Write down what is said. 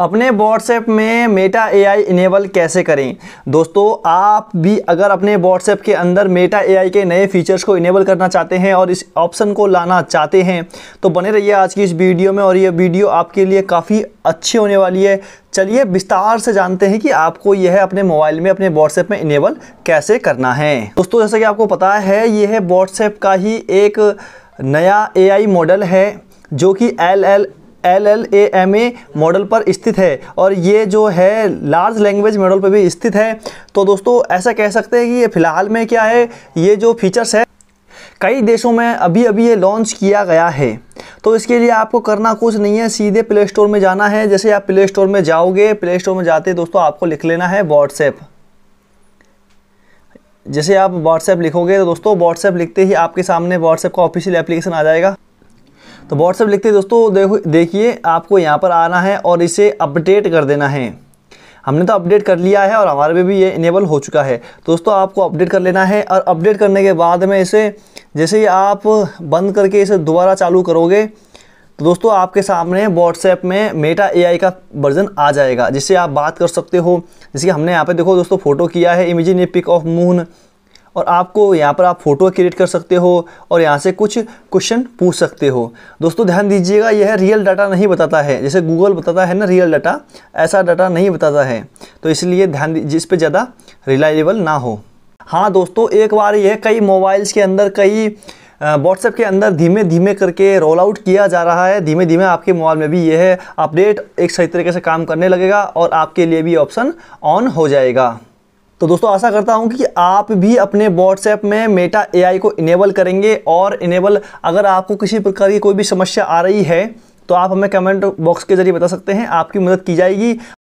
अपने व्हाट्सएप में Meta AI enable कैसे करें दोस्तों आप भी अगर अपने व्हाट्सएप के अंदर मेटा एआई के नए फीचर्स को इनेबल करना चाहते हैं और इस ऑप्शन को लाना चाहते हैं तो बने रहिए आज की इस वीडियो में और ये वीडियो आपके लिए काफ़ी अच्छी होने वाली है चलिए विस्तार से जानते हैं कि आपको यह अपने मोबाइल में अपने व्हाट्सएप में इनेबल कैसे करना है दोस्तों जैसा कि आपको पता है यह व्हाट्सएप का ही एक नया एआई मॉडल है जो कि L L L L A M A model पर स्थित है और ये जो है लार्ज लैंग्वेज मॉडल पर भी स्थित है तो दोस्तों ऐसा कह सकते हैं कि ये फ़िलहाल में क्या है ये जो फीचर्स है कई देशों में अभी अभी ये लॉन्च किया गया है तो इसके लिए आपको करना कुछ नहीं है सीधे प्ले स्टोर में जाना है जैसे आप प्ले स्टोर में जाओगे प्ले स्टोर में जाते दोस्तों आपको लिख लेना है व्हाट्सएप जैसे आप व्हाट्सएप लिखोगे तो दोस्तों व्हाट्सएप लिखते ही आपके सामने व्हाट्सएप का ऑफिशियल एप्लीकेशन आ जाएगा तो व्हाट्सएप लिखते हैं दोस्तों देखो देखिए आपको यहाँ पर आना है और इसे अपडेट कर देना है हमने तो अपडेट कर लिया है और हमारे में भी ये इनेबल हो चुका है दोस्तों आपको अपडेट कर लेना है और अपडेट करने के बाद में इसे जैसे ही आप बंद करके इसे दोबारा चालू करोगे तो दोस्तों आपके सामने व्हाट्सएप में मेटा एआई का वर्जन आ जाएगा जिससे आप बात कर सकते हो जैसे हमने यहाँ पे देखो दोस्तों फ़ोटो किया है imagine a pic of moon और आपको यहाँ पर आप फोटो क्रिएट कर सकते हो और यहाँ से कुछ क्वेश्चन पूछ सकते हो दोस्तों ध्यान दीजिएगा यह रियल डाटा नहीं बताता है जैसे गूगल बताता है ना रियल डाटा ऐसा डाटा नहीं बताता है तो इसलिए ध्यान जिस पर ज़्यादा रिलायबल ना हो हाँ दोस्तों एक बार यह कई मोबाइल्स के अंदर कई व्हाट्सएप के अंदर धीमे धीमे करके रोल आउट किया जा रहा है धीमे धीमे आपके मोबाइल में भी यह अपडेट एक सही तरीके से काम करने लगेगा और आपके लिए भी ऑप्शन ऑन हो जाएगा तो दोस्तों आशा करता हूँ कि आप भी अपने व्हाट्सएप में मेटा एआई को इनेबल करेंगे और इनेबल अगर आपको किसी प्रकार की कोई भी समस्या आ रही है तो आप हमें कमेंट बॉक्स के जरिए बता सकते हैं आपकी मदद की जाएगी